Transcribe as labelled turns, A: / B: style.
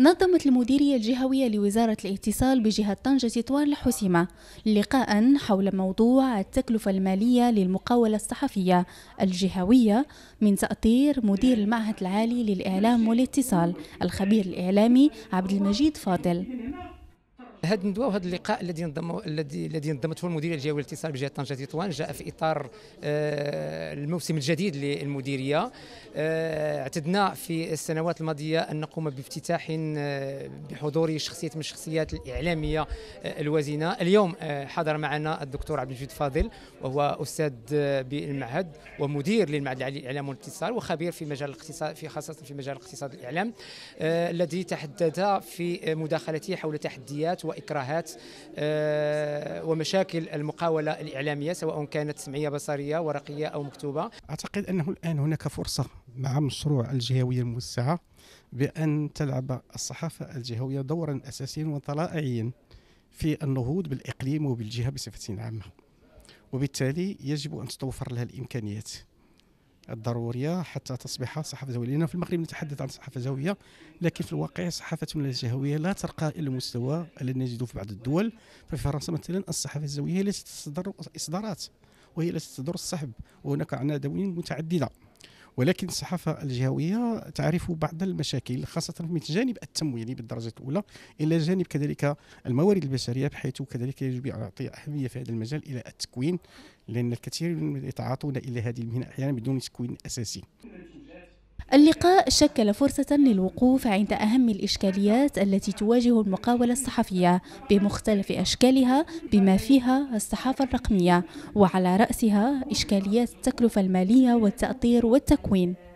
A: نظمت المديرية الجهوية لوزارة الاتصال بجهة طنجة تطوان الحسيمة لقاء حول موضوع التكلفة المالية للمقاولة الصحفية الجهوية من تأطير مدير المعهد العالي للإعلام والاتصال الخبير الإعلامي عبد المجيد فاضل
B: هذا الندوه وهذا اللقاء الذي نظم الذي الذي نظمته المديريه الجهويه للاتصال بجهه طنجه تطوان جاء في اطار آه، الموسم الجديد للمديريه آه، اعتدنا في السنوات الماضيه ان نقوم بافتتاح آه، بحضور شخصيه من الشخصيات الاعلاميه الوازنه اليوم حضر معنا الدكتور عبد المجيد فاضل وهو استاذ بالمعهد ومدير للمعهد العالي للاعلام والاتصال وخبير في مجال الاقتصاد في خاصه في مجال الاقتصاد الاعلام الذي تحدث في مداخلته حول تحديات وإكراهات آه، ومشاكل المقاولة الإعلامية سواء كانت سمعية بصرية ورقية أو
C: مكتوبة أعتقد أنه الآن هناك فرصة مع مشروع الجهوية الموسعة بأن تلعب الصحافة الجهوية دورا أساسيا وطلائعيا في النهوض بالإقليم وبالجهة بصفة عامة وبالتالي يجب أن تتوفر لها الإمكانيات الضرورية حتى تصبح صحافة جويه لأن في المغرب نتحدث عن صحافة جويه لكن في الواقع صحافتنا الجهوية لا ترقى إلى المستوى الذي نجده في بعض الدول ففي فرنسا مثلا الصحافة الجويه هي التي تصدر إصدارات وهي التي تصدر السحب وهناك عناوين متعددة ولكن الصحافه الجهويه تعرف بعض المشاكل خاصه من الجانب التمويلي بالدرجه الاولى الى جانب كذلك الموارد البشريه بحيث كذلك يجب ان نعطي اهميه في هذا المجال الى التكوين لان الكثير يتعاطون الى هذه المهنه احيانا بدون تكوين اساسي
A: اللقاء شكل فرصة للوقوف عند أهم الإشكاليات التي تواجه المقاولة الصحفية بمختلف أشكالها بما فيها الصحافة الرقمية وعلى رأسها إشكاليات التكلفة المالية والتأطير والتكوين